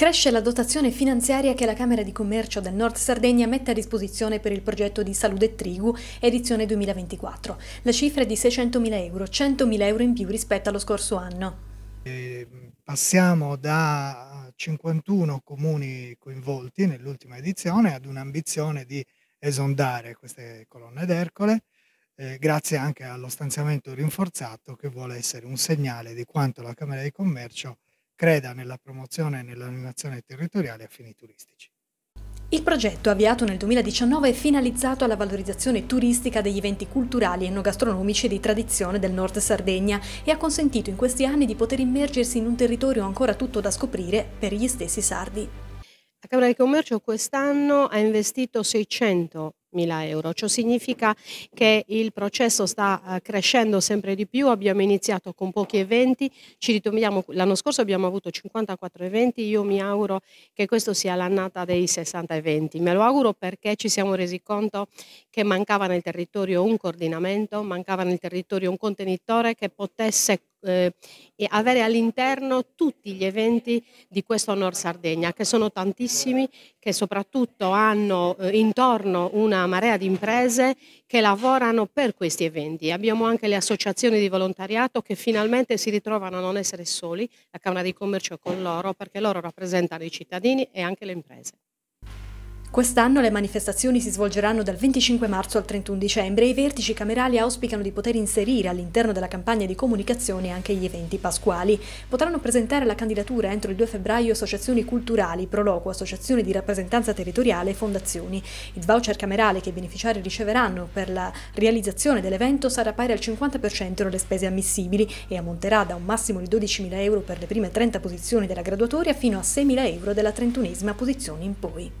Cresce la dotazione finanziaria che la Camera di Commercio del Nord Sardegna mette a disposizione per il progetto di Salute Trigu, edizione 2024. La cifra è di 600.000 euro, 100.000 euro in più rispetto allo scorso anno. Eh, passiamo da 51 comuni coinvolti nell'ultima edizione ad un'ambizione di esondare queste colonne d'Ercole, eh, grazie anche allo stanziamento rinforzato che vuole essere un segnale di quanto la Camera di Commercio creda nella promozione e nell'animazione territoriale a fini turistici. Il progetto, avviato nel 2019, è finalizzato alla valorizzazione turistica degli eventi culturali, e enogastronomici e di tradizione del Nord Sardegna e ha consentito in questi anni di poter immergersi in un territorio ancora tutto da scoprire per gli stessi sardi. La Camera di Commercio quest'anno ha investito 600 euro. Ciò significa che il processo sta eh, crescendo sempre di più, abbiamo iniziato con pochi eventi, l'anno scorso abbiamo avuto 54 eventi, io mi auguro che questo sia l'annata dei 60 eventi, me lo auguro perché ci siamo resi conto che mancava nel territorio un coordinamento, mancava nel territorio un contenitore che potesse eh, e avere all'interno tutti gli eventi di questo Honor Sardegna, che sono tantissimi, che soprattutto hanno eh, intorno una marea di imprese che lavorano per questi eventi. Abbiamo anche le associazioni di volontariato che finalmente si ritrovano a non essere soli, la Camera di Commercio con loro, perché loro rappresentano i cittadini e anche le imprese. Quest'anno le manifestazioni si svolgeranno dal 25 marzo al 31 dicembre e i vertici camerali auspicano di poter inserire all'interno della campagna di comunicazione anche gli eventi pasquali. Potranno presentare la candidatura entro il 2 febbraio associazioni culturali, proloco, associazioni di rappresentanza territoriale e fondazioni. Il voucher camerale che i beneficiari riceveranno per la realizzazione dell'evento sarà pari al 50% delle spese ammissibili e ammonterà da un massimo di 12.000 euro per le prime 30 posizioni della graduatoria fino a 6.000 euro della 31esima posizione in poi.